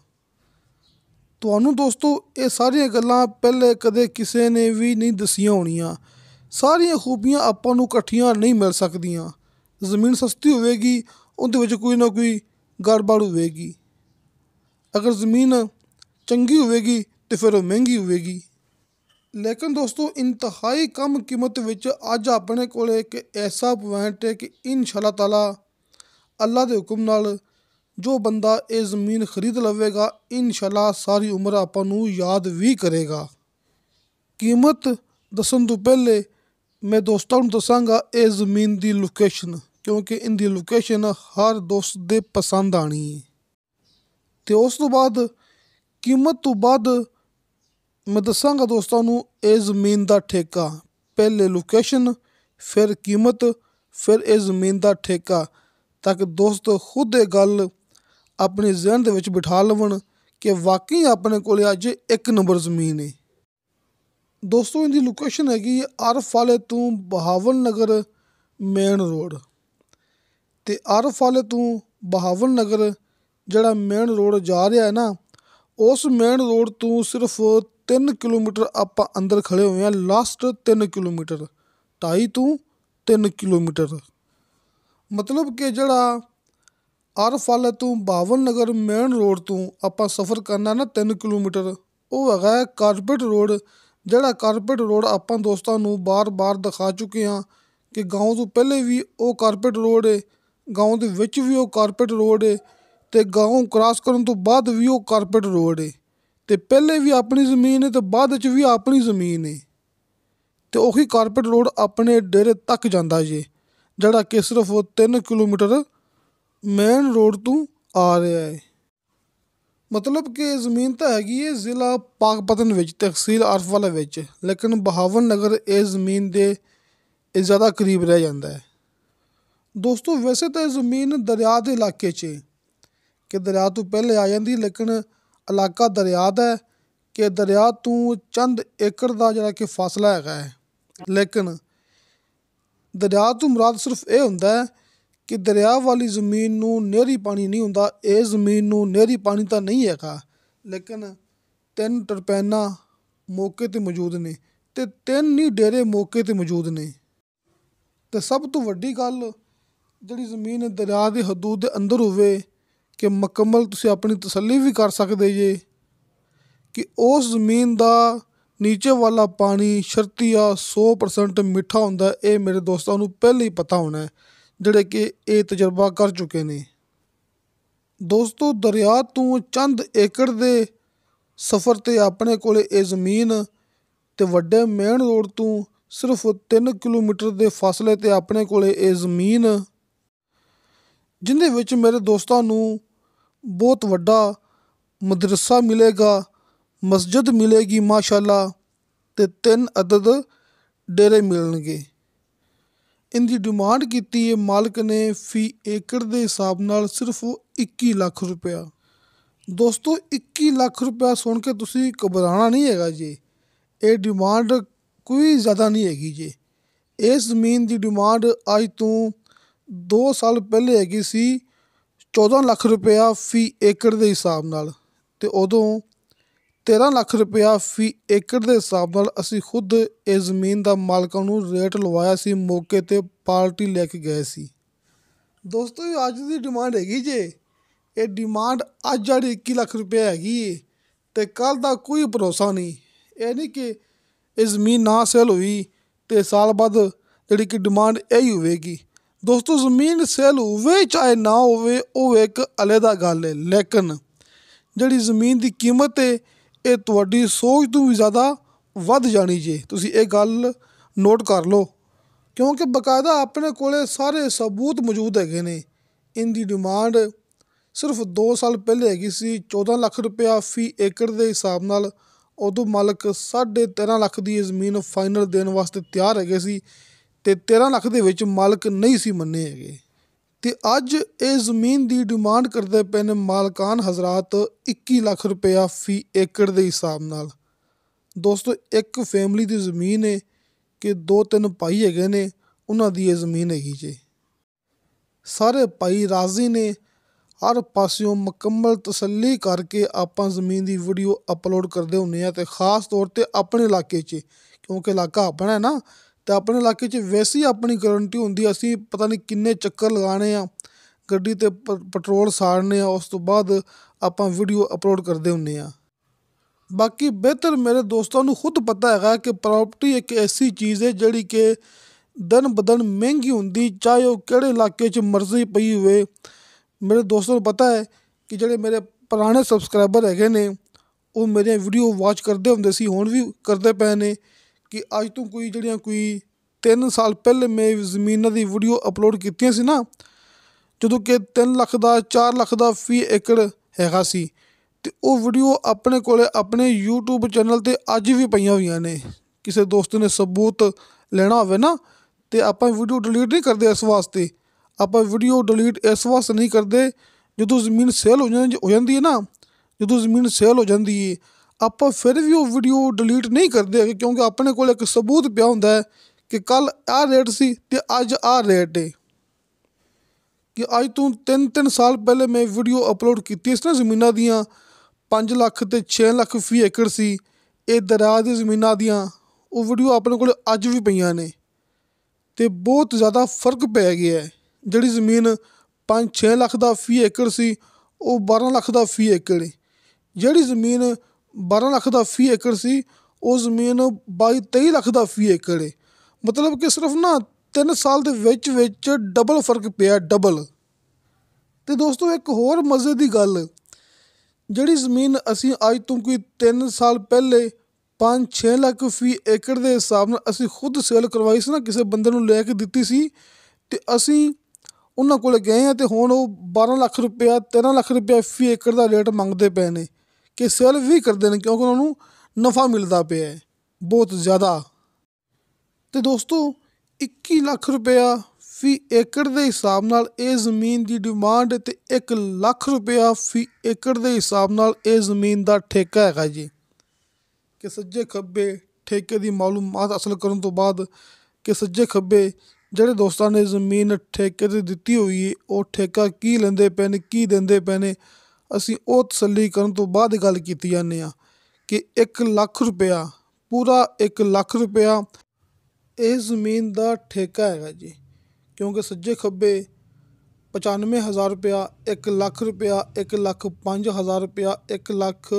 ਤੁਹਾਨੂੰ ਦੋਸਤੋ ਇਹ ਸਾਰੀਆਂ ਗੱਲਾਂ ਪਹਿਲੇ ਕਦੇ ਕਿਸੇ ਨੇ ਵੀ ਨਹੀਂ ਦਸੀਆਂ ਹੋਣੀਆਂ ਸਾਰੀਆਂ ਖੂਬੀਆਂ ਆਪਾਂ ਨੂੰ ਇਕੱਠੀਆਂ ਨਹੀਂ ਮਿਲ ਸਕਦੀਆਂ ਜ਼ਮੀਨ ਸਸਤੀ ਹੋਵੇਗੀ ਉਹਦੇ ਵਿੱਚ ਕੋਈ ਨਾ ਕੋਈ ਗੜਬੜ ਹੋਵੇਗੀ ਅਗਰ ਜ਼ਮੀਨ ਚੰਗੀ ਹੋਵੇਗੀ ਤੇ ਫਿਰ ਉਹ ਮਹਿੰਗੀ ਹੋਵੇਗੀ ਲੇਕਿਨ ਦੋਸਤੋ ਇੰਤਹਾਈ ਕਮ ਕੀਮਤ ਵਿੱਚ ਅੱਜ ਆਪਣੇ ਕੋਲ ਇੱਕ ਐਸਾ ਪੁਆਇੰਟ ਹੈ ਕਿ ਇਨਸ਼ਾ ਤਾਲਾ ਅੱਲਾਹ ਦੇ ਹੁਕਮ ਨਾਲ ਜੋ ਬੰਦਾ ਇਹ ਜ਼ਮੀਨ ਖਰੀਦ ਲਵੇਗਾ ਇਨਸ਼ਾਅੱਲਾ ਸਾਰੀ ਉਮਰ ਆਪਾਂ ਨੂੰ ਯਾਦ ਵੀ ਕਰੇਗਾ ਕੀਮਤ ਦੱਸਣ ਤੋਂ ਪਹਿਲੇ ਮੈਂ ਦੋਸਤਾਂ ਨੂੰ ਦੱਸਾਂਗਾ ਇਹ ਜ਼ਮੀਨ ਦੀ ਲੋਕੇਸ਼ਨ ਕਿਉਂਕਿ ਇਹਦੀ ਲੋਕੇਸ਼ਨ ਹਰ ਦੋਸਤ ਦੇ ਪਸੰਦ ਆਣੀ ਹੈ ਤੇ ਉਸ ਤੋਂ ਬਾਅਦ ਕੀਮਤ ਤੋਂ ਬਾਅਦ ਮੈਂ ਦੱਸਾਂਗਾ ਦੋਸਤਾਂ ਨੂੰ ਇਹ ਜ਼ਮੀਨ ਦਾ ਠੇਕਾ ਪਹਿਲੇ ਲੋਕੇਸ਼ਨ ਫਿਰ ਕੀਮਤ ਫਿਰ ਇਹ ਜ਼ਮੀਨ ਦਾ ਠੇਕਾ ਤਾਂ ਕਿ ਦੋਸਤ ਖੁਦ ਇਹ ਗੱਲ ਆਪਣੇ ਜ਼ਿਹਨ ਦੇ ਵਿੱਚ ਬਿਠਾ ਲਵਣ ਕਿ ਵਾਕਈ ਆਪਣੇ ਕੋਲ ਅੱਜ ਇੱਕ ਨੰਬਰ ਜ਼ਮੀਨ ਹੈ ਦੋਸਤੋ ਇਹਦੀ ਲੋਕੇਸ਼ਨ ਹੈਗੀ ਆਰਫ ਵਾਲੇ ਤੋਂ ਬਹਾਵਲ ਨਗਰ ਮੇਨ ਰੋਡ ਤੇ ਆਰਫ ਵਾਲੇ ਤੋਂ ਬਹਾਵਲ ਨਗਰ ਜਿਹੜਾ ਮੇਨ ਰੋਡ ਜਾ ਰਿਹਾ ਹੈ ਨਾ ਉਸ ਮੇਨ ਰੋਡ ਤੋਂ ਸਿਰਫ 3 ਕਿਲੋਮੀਟਰ ਆਪਾਂ ਅੰਦਰ ਖੜੇ ਹੋਏ ਆ ਲਾਸਟ 3 ਕਿਲੋਮੀਟਰ 2.5 ਤੋਂ 3 ਕਿਲੋਮੀਟਰ ਮਤਲਬ ਕਿ ਜਿਹੜਾ ਆਰਫਲ ਤੋਂ ਬਾਵਨ ਨਗਰ ਮੇਨ ਰੋਡ ਤੋਂ ਆਪਾਂ ਸਫ਼ਰ ਕਰਨਾ ਨਾ 3 ਕਿਲੋਮੀਟਰ ਉਹ ਹੈਗਾ ਕਾਰਪਟ ਰੋਡ ਜਿਹੜਾ ਕਾਰਪਟ ਰੋਡ ਆਪਾਂ ਦੋਸਤਾਂ ਨੂੰ ਬਾਰ-ਬਾਰ ਦਿਖਾ ਚੁੱਕੇ ਹਾਂ ਕਿ گاؤں ਤੋਂ ਪਹਿਲੇ ਵੀ ਉਹ ਕਾਰਪਟ ਰੋਡ ਹੈ گاؤں ਦੇ ਵਿੱਚ ਵੀ ਉਹ ਕਾਰਪਟ ਰੋਡ ਹੈ ਤੇ گاؤں ਕ੍ਰਾਸ ਕਰਨ ਤੋਂ ਬਾਅਦ ਵੀ ਉਹ ਕਾਰਪਟ ਰੋਡ ਹੈ ਤੇ ਪਹਿਲੇ ਵੀ ਆਪਣੀ ਜ਼ਮੀਨ ਹੈ ਤੇ ਬਾਅਦ ਵਿੱਚ ਵੀ ਆਪਣੀ ਜ਼ਮੀਨ ਹੈ ਤੇ ਉਹੀ ਕਾਰਪਟ ਰੋਡ ਆਪਣੇ ਡੇਰੇ ਤੱਕ ਜਾਂਦਾ ਜੇ ਜਿਹੜਾ ਕਿ ਸਿਰਫ 3 ਕਿਲੋਮੀਟਰ ਮੇਨ ਰੋਡ ਤੋਂ ਆ ਰਿਹਾ ਹੈ ਮਤਲਬ ਕਿ ਜ਼ਮੀਨ ਤਾਂ ਹੈਗੀ ਹੈ ਜ਼ਿਲ੍ਹਾ ਪਾਕਪਤਨ ਵਿੱਚ ਤਹਿਸੀਲ ਅਰਫਵਾਲਾ ਵਿੱਚ ਲੇਕਿਨ ਬਹਾਵਨ ਨਗਰ ਇਹ ਜ਼ਮੀਨ ਦੇ ਜ਼ਿਆਦਾ ਕਰੀਬ ਰਹਿ ਜਾਂਦਾ ਹੈ ਦੋਸਤੋ ਵੈਸੇ ਤਾਂ ਜ਼ਮੀਨ ਦਰਿਆ ਦੇ ਇਲਾਕੇ 'ਚ ਕਿ ਦਰਿਆ ਤੋਂ ਪਹਿਲੇ ਆ ਜਾਂਦੀ ਲੇਕਿਨ ਇਲਾਕਾ ਦਰਿਆ ਦਾ ਹੈ ਕਿ ਦਰਿਆ ਤੋਂ ਚੰਦ ਏਕੜ ਦਾ ਜਿਹੜਾ ਕਿ ਫਾਸਲਾ ਹੈਗਾ ਹੈ ਲੇਕਿਨ ਦਰਿਆ ਤੋਂ ਮੁਰਾਦ ਸਿਰਫ ਇਹ ਹੁੰਦਾ ਹੈ ਕਿ ਦਰਿਆ ਵਾਲੀ ਜ਼ਮੀਨ ਨੂੰ ਨਹਿਰੀ ਪਾਣੀ ਨਹੀਂ ਹੁੰਦਾ ਇਹ ਜ਼ਮੀਨ ਨੂੰ ਨਹਿਰੀ ਪਾਣੀ ਤਾਂ ਨਹੀਂ ਹੈਗਾ ਲੇਕਿਨ ਤਿੰਨ ਟਰਪੈਨਾ ਮੌਕੇ ਤੇ ਮੌਜੂਦ ਨੇ ਤੇ ਤਿੰਨ ਹੀ ਡੇਰੇ ਮੌਕੇ ਤੇ ਮੌਜੂਦ ਨੇ ਤੇ ਸਭ ਤੋਂ ਵੱਡੀ ਗੱਲ ਜਿਹੜੀ ਜ਼ਮੀਨ ਦਰਿਆ ਦੇ ਹਦੂਦ ਦੇ ਅੰਦਰ ਹੋਵੇ ਕਿ ਮੁਕੰਮਲ ਤੁਸੀਂ ਆਪਣੀ ਤਸੱਲੀ ਵੀ ਕਰ ਸਕਦੇ ਜੇ ਕਿ ਉਸ ਜ਼ਮੀਨ ਦਾ ਨੀਚੇ ਵਾਲਾ ਪਾਣੀ ਸ਼ਰਤੀਆ 100% ਮਿੱਠਾ ਹੁੰਦਾ ਇਹ ਮੇਰੇ ਦੋਸਤਾਂ ਨੂੰ ਪਹਿਲਾਂ ਹੀ ਪਤਾ ਹੋਣਾ ਹੈ ਜਿਹੜੇ ਕਿ ਇਹ ਤਜਰਬਾ ਕਰ ਚੁੱਕੇ ਨੇ ਦੋਸਤੋ ਦਰਿਆ ਤੋਂ ਚੰਦ ਏਕੜ ਦੇ ਸਫ਼ਰ ਤੇ ਆਪਣੇ ਕੋਲੇ ਇਹ ਜ਼ਮੀਨ ਤੇ ਵੱਡੇ ਮੇਨ ਰੋਡ ਤੋਂ ਸਿਰਫ 3 ਕਿਲੋਮੀਟਰ ਦੇ ਫਾਸਲੇ ਤੇ ਆਪਣੇ ਕੋਲੇ ਇਹ ਜ਼ਮੀਨ ਜਿੰਦੇ ਵਿੱਚ ਮੇਰੇ ਦੋਸਤਾਂ ਨੂੰ ਬਹੁਤ ਵੱਡਾ ਮਦਰਸਾ ਮਿਲੇਗਾ ਮਸਜਿਦ ਮਿਲੇਗੀ ਮਾਸ਼ਾਅੱਲਾ ਤੇ ਤਿੰਨ ਅਦਦ ਡੇਰੇ ਮਿਲਣਗੇ ਇੰਦੀ ਦੀ ਡਿਮਾਂਡ ਕੀਤੀ ਹੈ ਮਾਲਕ ਨੇ ਫੀ ਏਕੜ ਦੇ ਹਿਸਾਬ ਨਾਲ ਸਿਰਫ 21 ਲੱਖ ਰੁਪਇਆ ਦੋਸਤੋ 21 ਲੱਖ ਰੁਪਇਆ ਸੁਣ ਕੇ ਤੁਸੀਂ ਘਬਰਾਣਾ ਨਹੀਂ ਹੈਗਾ ਜੀ ਇਹ ਡਿਮਾਂਡ ਕੋਈ ਜ਼ਿਆਦਾ ਨਹੀਂ ਹੈਗੀ ਜੀ ਇਸ ਜ਼ਮੀਨ ਦੀ ਡਿਮਾਂਡ ਅੱਜ ਤੋਂ 2 ਸਾਲ ਪਹਿਲੇ ਹੈਗੀ ਸੀ 14 ਲੱਖ ਰੁਪਇਆ ਫੀ ਏਕੜ ਦੇ ਹਿਸਾਬ ਨਾਲ ਤੇ ਉਦੋਂ 13 ਲੱਖ ਰੁਪਇਆ ਫੀ ਏਕੜ ਦੇ ਹਿਸਾਬ ਨਾਲ ਅਸੀਂ ਖੁਦ ਇਹ ਜ਼ਮੀਨ ਦਾ ਮਾਲਕਾਂ ਨੂੰ ਰੇਟ ਲਵਾਇਆ ਸੀ ਮੌਕੇ ਤੇ ਪਾਰਟੀ ਲੈ ਕੇ ਗਏ ਸੀ ਦੋਸਤੋ ਅੱਜ ਦੀ ਡਿਮਾਂਡ ਹੈਗੀ ਜੇ ਇਹ ਡਿਮਾਂਡ ਅੱਜ ਵਾਲੀ 21 ਲੱਖ ਰੁਪਏ ਹੈਗੀ ਤੇ ਕੱਲ ਦਾ ਕੋਈ ਭਰੋਸਾ ਨਹੀਂ ਇਹ ਨਹੀਂ ਕਿ ਇਹ ਜ਼ਮੀਨ ਨਾ ਸੇਲ ਹੋਈ ਤੇ ਸਾਲ ਬਾਅਦ ਜਿਹੜੀ ਕਿ ਡਿਮਾਂਡ ਇਹ ਹੀ ਹੋਵੇਗੀ ਦੋਸਤੋ ਜ਼ਮੀਨ ਸੇਲ ਹੋਵੇ ਚਾਹੇ ਨਾ ਹੋਵੇ ਉਹ ਇੱਕ ਅਲੱਗਾ ਗੱਲ ਹੈ ਲੇਕਿਨ ਜਿਹੜੀ ਜ਼ਮੀਨ ਦੀ ਕੀਮਤ ਹੈ ਇਹ ਤੁਹਾਡੀ ਸੋਚ ਤੋਂ ਵੀ ਜ਼ਿਆਦਾ ਵੱਧ ਜਾਣੀ ਜੇ ਤੁਸੀਂ ਇਹ ਗੱਲ ਨੋਟ ਕਰ ਲਓ ਕਿਉਂਕਿ ਬਕਾਇਦਾ ਆਪਣੇ ਕੋਲੇ ਸਾਰੇ ਸਬੂਤ ਮੌਜੂਦ ਹੈਗੇ ਨੇ ਇਹਦੀ ਡਿਮਾਂਡ ਸਿਰਫ 2 ਸਾਲ ਪਹਿਲੇ ਹੈਗੀ ਸੀ 14 ਲੱਖ ਰੁਪਿਆ ਫੀ ਏਕੜ ਦੇ ਹਿਸਾਬ ਨਾਲ ਉਦੋਂ ਮਾਲਕ 13.5 ਲੱਖ ਦੀ ਜ਼ਮੀਨ ਫਾਈਨਲ ਦੇਣ ਵਾਸਤੇ ਤਿਆਰ ਹੈਗੇ ਸੀ ਤੇ 13 ਲੱਖ ਦੇ ਵਿੱਚ ਮਾਲਕ ਨਹੀਂ ਸੀ ਮੰਨੇ ਹੈਗੇ ਤੇ ਅੱਜ ਇਹ ਜ਼ਮੀਨ ਦੀ ਡਿਮਾਂਡ ਕਰਦੇ ਪੈਨ ਮਾਲਕਾਨ ਹਜ਼ਰਤ 21 ਲੱਖ ਰੁਪਇਆ ਫੀ ਏਕੜ ਦੇ ਹਿਸਾਬ ਨਾਲ ਦੋਸਤੋ ਇੱਕ ਫੈਮਿਲੀ ਦੀ ਜ਼ਮੀਨ ਹੈ ਕਿ ਦੋ ਤਿੰਨ ਭਾਈ ਹੈਗੇ ਨੇ ਉਹਨਾਂ ਦੀ ਇਹ ਜ਼ਮੀਨ ਹੈਗੀ ਜੀ ਸਾਰੇ ਭਾਈ ਰਾਜ਼ੀ ਨੇ ਹਰ ਪਾਸਿਓਂ ਮੁਕੰਮਲ ਤਸੱਲੀ ਕਰਕੇ ਆਪਾਂ ਜ਼ਮੀਨ ਦੀ ਵੀਡੀਓ ਅਪਲੋਡ ਕਰਦੇ ਹੁੰਨੇ ਆ ਤੇ ਖਾਸ ਤੌਰ ਤੇ ਆਪਣੇ ਇਲਾਕੇ 'ਚ ਕਿਉਂਕਿ ਇਲਾਕਾ ਆਪਣਾ ਹੈ ਨਾ ਤਾਂ ਆਪਣੇ ਇਲਾਕੇ 'ਚ ਵੈਸੇ ਹੀ ਆਪਣੀ ਗਰੰਟੀ ਹੁੰਦੀ ਅਸੀਂ ਪਤਾ ਨਹੀਂ ਕਿੰਨੇ ਚੱਕਰ ਲਗਾਣੇ ਆ ਗੱਡੀ 'ਤੇ ਪੈਟਰੋਲ ਸਾੜਨੇ ਆ ਉਸ ਤੋਂ ਬਾਅਦ ਆਪਾਂ ਵੀਡੀਓ ਅਪਲੋਡ ਕਰਦੇ ਹੁੰਨੇ ਆ ਬਾਕੀ ਬਿਹਤਰ ਮੇਰੇ ਦੋਸਤਾਂ ਨੂੰ ਖੁਦ ਪਤਾ ਹੈਗਾ ਕਿ ਪ੍ਰਾਪਰਟੀ ਇੱਕ ਐਸੀ ਚੀਜ਼ ਹੈ ਜਿਹੜੀ ਕਿ ਦਿਨ ਬਦਨ ਮਹਿੰਗੀ ਹੁੰਦੀ ਚਾਹੇ ਉਹ ਕਿਹੜੇ ਇਲਾਕੇ 'ਚ ਮਰਜ਼ੀ ਪਈ ਹੋਵੇ ਮੇਰੇ ਦੋਸਤਾਂ ਨੂੰ ਪਤਾ ਹੈ ਕਿ ਜਿਹੜੇ ਮੇਰੇ ਪੁਰਾਣੇ ਸਬਸਕ੍ਰਾਈਬਰ ਹੈਗੇ ਨੇ ਉਹ ਮੇਰੇ ਵੀਡੀਓ ਵਾਚ ਕਰਦੇ ਹੁੰਦੇ ਸੀ ਹੁਣ ਵੀ ਕਰਦੇ ਪਏ ਨੇ ਕਿ ਅੱਜ ਤੋਂ ਕੋਈ ਜਿਹੜੀਆਂ ਕੋਈ 3 ਸਾਲ ਪਹਿਲੇ ਮੈਂ ਜ਼ਮੀਨਾਂ ਦੀ ਵੀਡੀਓ ਅਪਲੋਡ ਕੀਤੀਆਂ ਸੀ ਨਾ ਜਦੋਂ ਕਿ 3 ਲੱਖ ਦਾ 4 ਲੱਖ ਦਾ ਫੀ ਏਕੜ ਹੈਗਾ ਸੀ ਤੇ ਉਹ ਵੀਡੀਓ ਆਪਣੇ ਕੋਲੇ ਆਪਣੇ YouTube ਚੈਨਲ ਤੇ ਅੱਜ ਵੀ ਪਈਆਂ ਹੋਈਆਂ ਨੇ ਕਿਸੇ ਦੋਸਤ ਨੇ ਸਬੂਤ ਲੈਣਾ ਹੋਵੇ ਨਾ ਤੇ ਆਪਾਂ ਵੀਡੀਓ ਡਿਲੀਟ ਨਹੀਂ ਕਰਦੇ ਇਸ ਵਾਸਤੇ ਆਪਾਂ ਵੀਡੀਓ ਡਿਲੀਟ ਇਸ ਵਾਸਤੇ ਨਹੀਂ ਕਰਦੇ ਜਦੋਂ ਜ਼ਮੀਨ ਸੇਲ ਹੋ ਜਾਂਦੀ ਹੋ ਜਾਂਦੀ ਹੈ ਨਾ ਜਦੋਂ ਜ਼ਮੀਨ ਸੇਲ ਹੋ ਜਾਂਦੀ ਹੈ ਆਪਾਂ ਫਿਰ ਵੀ ਉਹ ਵੀਡੀਓ ਡਿਲੀਟ ਨਹੀਂ ਕਰਦੇ ਹੈਗੇ ਕਿਉਂਕਿ ਆਪਣੇ ਕੋਲ ਇੱਕ ਸਬੂਤ ਪਿਆ ਹੁੰਦਾ ਹੈ ਕਿ ਕੱਲ ਆਹ ਰੇਟ ਸੀ ਤੇ ਅੱਜ ਆਹ ਰੇਟ ਹੈ ਕਿ ਅੱਜ ਤੋਂ 3-3 ਸਾਲ ਪਹਿਲੇ ਮੈਂ ਵੀਡੀਓ ਅਪਲੋਡ ਕੀਤੀ ਸੀ ਨਾ ਜ਼ਮੀਨਾਂ ਦੀਆਂ 5 ਲੱਖ ਤੇ 6 ਲੱਖ ਫੀ ਏਕੜ ਸੀ ਇਹ ਦਰਾਜ ਦੀ ਜ਼ਮੀਨਾਂ ਦੀਆਂ ਉਹ ਵੀਡੀਓ ਆਪਣੇ ਕੋਲ ਅੱਜ ਵੀ ਪਈਆਂ ਨੇ ਤੇ ਬਹੁਤ ਜ਼ਿਆਦਾ ਫਰਕ ਪੈ ਗਿਆ ਹੈ ਜਿਹੜੀ ਜ਼ਮੀਨ 5-6 ਲੱਖ ਦਾ ਫੀ ਏਕੜ ਸੀ ਉਹ 12 ਲੱਖ ਦਾ ਫੀ ਏਕੜ ਜਿਹੜੀ ਜ਼ਮੀਨ 12 ਲੱਖ ਦਾ ਫੀ ਏਕੜ ਸੀ ਉਹ ਜ਼ਮੀਨ 22 23 ਲੱਖ ਦਾ ਫੀ ਏਕੜ ਹੈ ਮਤਲਬ ਕਿ ਸਿਰਫ ਨਾ 3 ਸਾਲ ਦੇ ਵਿੱਚ ਵਿੱਚ ਡਬਲ ਫਰਕ ਪਿਆ ਡਬਲ ਤੇ ਦੋਸਤੋ ਇੱਕ ਹੋਰ ਮਜ਼ੇ ਦੀ ਗੱਲ ਜਿਹੜੀ ਜ਼ਮੀਨ ਅਸੀਂ ਅੱਜ ਤੋਂ ਕੋਈ 3 ਸਾਲ ਪਹਿਲੇ 5-6 ਲੱਖ ਫੀ ਏਕੜ ਦੇ ਹਿਸਾਬ ਨਾਲ ਅਸੀਂ ਖੁਦ ਸੇਲ ਕਰਵਾਈ ਸੀ ਨਾ ਕਿਸੇ ਬੰਦੇ ਨੂੰ ਲੈ ਕੇ ਦਿੱਤੀ ਸੀ ਤੇ ਅਸੀਂ ਉਹਨਾਂ ਕੋਲ ਗਏ ਆ ਤੇ ਹੁਣ ਉਹ 12 ਲੱਖ ਰੁਪਇਆ 13 ਲੱਖ ਰੁਪਇਆ ਫੀ ਏਕੜ ਦਾ ਰੇਟ ਮੰਗਦੇ ਪਏ ਨੇ ਕਿ ਸੇਲ ਵੀ ਕਰਦੇ ਨੇ ਕਿਉਂਕਿ ਉਹਨਾਂ ਨੂੰ ਨਫਾ ਮਿਲਦਾ ਪਿਆ ਹੈ ਬਹੁਤ ਜ਼ਿਆਦਾ ਤੇ ਦੋਸਤੋ 21 ਲੱਖ ਰੁਪਇਆ ਫੀ ਏਕੜ ਦੇ ਹਿਸਾਬ ਨਾਲ ਇਹ ਜ਼ਮੀਨ ਦੀ ਡਿਮਾਂਡ ਤੇ 1 ਲੱਖ ਰੁਪਇਆ ਫੀ ਏਕੜ ਦੇ ਹਿਸਾਬ ਨਾਲ ਇਹ ਜ਼ਮੀਨ ਦਾ ਠੇਕਾ ਹੈਗਾ ਜੀ ਕਿ ਸੱਜੇ ਖੱਬੇ ਠੇਕੇ ਦੀ ਮਾਲੂਮਾਤ ਅਸਲ ਕਰਨ ਤੋਂ ਬਾਅਦ ਕਿ ਸੱਜੇ ਖੱਬੇ ਜਿਹੜੇ ਦੋਸਤਾਂ ਨੇ ਜ਼ਮੀਨ ਠੇਕੇ ਤੇ ਦਿੱਤੀ ਹੋਈ ਹੈ ਉਹ ਠੇਕਾ ਕੀ ਲੈਂਦੇ ਪੈਣ ਕੀ ਦਿੰਦੇ ਪੈਣੇ ਅਸੀਂ ਉਹ ਤਸੱਲੀ ਕਰਨ ਤੋਂ ਬਾਅਦ ਗੱਲ ਕੀਤੀ ਜਾਂਦੇ ਆ ਕਿ 1 ਲੱਖ ਰੁਪਇਆ ਪੂਰਾ 1 ਲੱਖ ਰੁਪਇਆ ਇਹ ਜ਼ਮੀਨ ਦਾ ਠੇਕਾ ਹੈਗਾ ਜੀ ਕਿਉਂਕਿ ਸੱਜੇ ਖੱਬੇ 95000 ਰੁਪਇਆ 1 ਲੱਖ ਰੁਪਇਆ 1 ਲੱਖ 5000 ਰੁਪਇਆ 1 ਲੱਖ